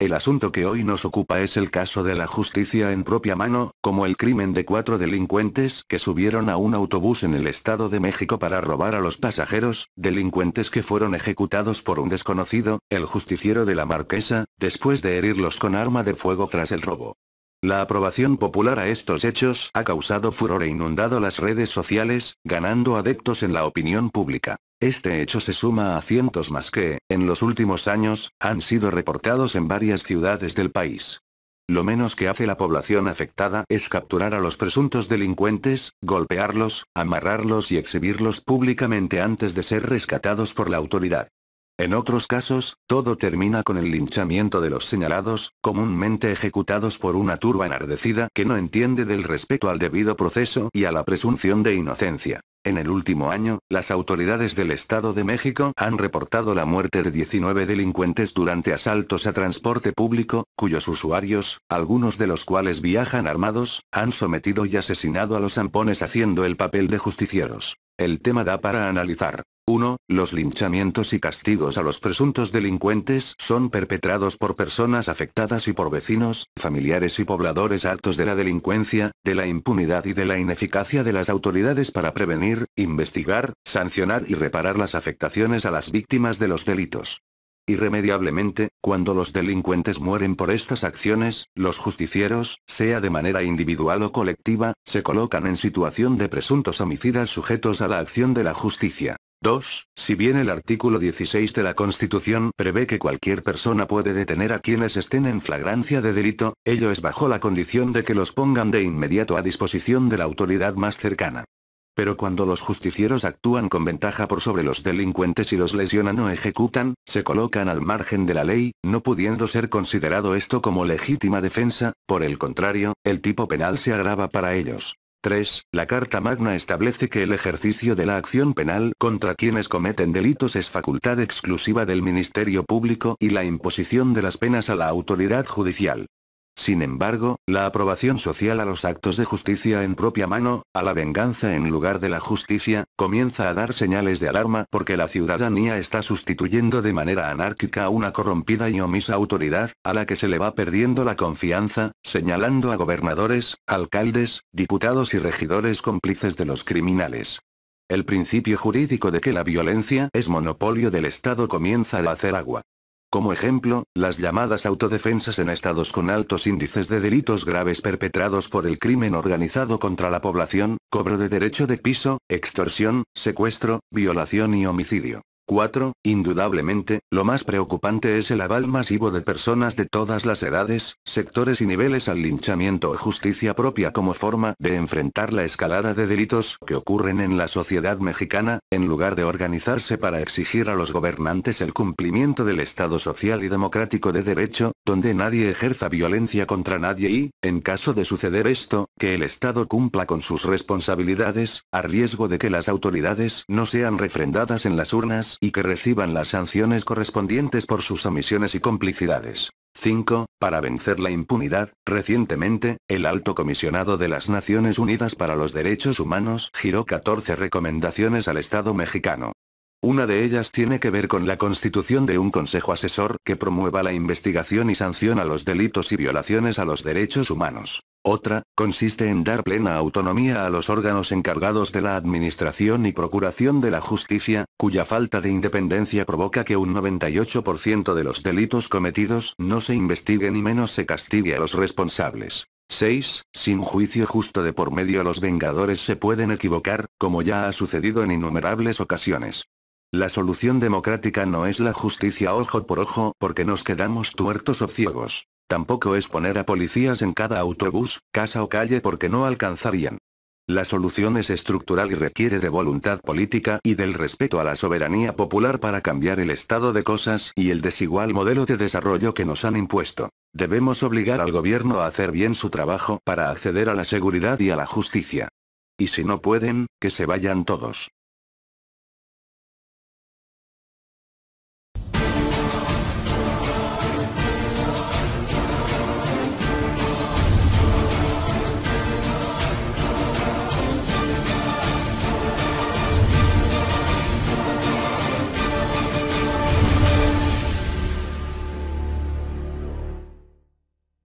El asunto que hoy nos ocupa es el caso de la justicia en propia mano, como el crimen de cuatro delincuentes que subieron a un autobús en el Estado de México para robar a los pasajeros, delincuentes que fueron ejecutados por un desconocido, el justiciero de la marquesa, después de herirlos con arma de fuego tras el robo. La aprobación popular a estos hechos ha causado furor e inundado las redes sociales, ganando adeptos en la opinión pública. Este hecho se suma a cientos más que, en los últimos años, han sido reportados en varias ciudades del país. Lo menos que hace la población afectada es capturar a los presuntos delincuentes, golpearlos, amarrarlos y exhibirlos públicamente antes de ser rescatados por la autoridad. En otros casos, todo termina con el linchamiento de los señalados, comúnmente ejecutados por una turba enardecida que no entiende del respeto al debido proceso y a la presunción de inocencia. En el último año, las autoridades del Estado de México han reportado la muerte de 19 delincuentes durante asaltos a transporte público, cuyos usuarios, algunos de los cuales viajan armados, han sometido y asesinado a los zampones haciendo el papel de justicieros. El tema da para analizar. 1. Los linchamientos y castigos a los presuntos delincuentes son perpetrados por personas afectadas y por vecinos, familiares y pobladores actos de la delincuencia, de la impunidad y de la ineficacia de las autoridades para prevenir, investigar, sancionar y reparar las afectaciones a las víctimas de los delitos. Irremediablemente, cuando los delincuentes mueren por estas acciones, los justicieros, sea de manera individual o colectiva, se colocan en situación de presuntos homicidas sujetos a la acción de la justicia. 2. Si bien el artículo 16 de la Constitución prevé que cualquier persona puede detener a quienes estén en flagrancia de delito, ello es bajo la condición de que los pongan de inmediato a disposición de la autoridad más cercana. Pero cuando los justicieros actúan con ventaja por sobre los delincuentes y los lesionan o ejecutan, se colocan al margen de la ley, no pudiendo ser considerado esto como legítima defensa, por el contrario, el tipo penal se agrava para ellos. 3. La Carta Magna establece que el ejercicio de la acción penal contra quienes cometen delitos es facultad exclusiva del Ministerio Público y la imposición de las penas a la autoridad judicial. Sin embargo, la aprobación social a los actos de justicia en propia mano, a la venganza en lugar de la justicia, comienza a dar señales de alarma porque la ciudadanía está sustituyendo de manera anárquica a una corrompida y omisa autoridad, a la que se le va perdiendo la confianza, señalando a gobernadores, alcaldes, diputados y regidores cómplices de los criminales. El principio jurídico de que la violencia es monopolio del Estado comienza a hacer agua. Como ejemplo, las llamadas autodefensas en estados con altos índices de delitos graves perpetrados por el crimen organizado contra la población, cobro de derecho de piso, extorsión, secuestro, violación y homicidio. 4. Indudablemente, lo más preocupante es el aval masivo de personas de todas las edades, sectores y niveles al linchamiento o justicia propia como forma de enfrentar la escalada de delitos que ocurren en la sociedad mexicana, en lugar de organizarse para exigir a los gobernantes el cumplimiento del Estado social y democrático de derecho, donde nadie ejerza violencia contra nadie y, en caso de suceder esto, que el Estado cumpla con sus responsabilidades, a riesgo de que las autoridades no sean refrendadas en las urnas y que reciban las sanciones correspondientes por sus omisiones y complicidades. 5. Para vencer la impunidad, recientemente, el alto comisionado de las Naciones Unidas para los Derechos Humanos giró 14 recomendaciones al Estado mexicano. Una de ellas tiene que ver con la constitución de un consejo asesor que promueva la investigación y sanciona los delitos y violaciones a los derechos humanos. Otra, consiste en dar plena autonomía a los órganos encargados de la administración y procuración de la justicia, cuya falta de independencia provoca que un 98% de los delitos cometidos no se investiguen y menos se castigue a los responsables. 6. Sin juicio justo de por medio los vengadores se pueden equivocar, como ya ha sucedido en innumerables ocasiones. La solución democrática no es la justicia ojo por ojo porque nos quedamos tuertos o ciegos. Tampoco es poner a policías en cada autobús, casa o calle porque no alcanzarían. La solución es estructural y requiere de voluntad política y del respeto a la soberanía popular para cambiar el estado de cosas y el desigual modelo de desarrollo que nos han impuesto. Debemos obligar al gobierno a hacer bien su trabajo para acceder a la seguridad y a la justicia. Y si no pueden, que se vayan todos.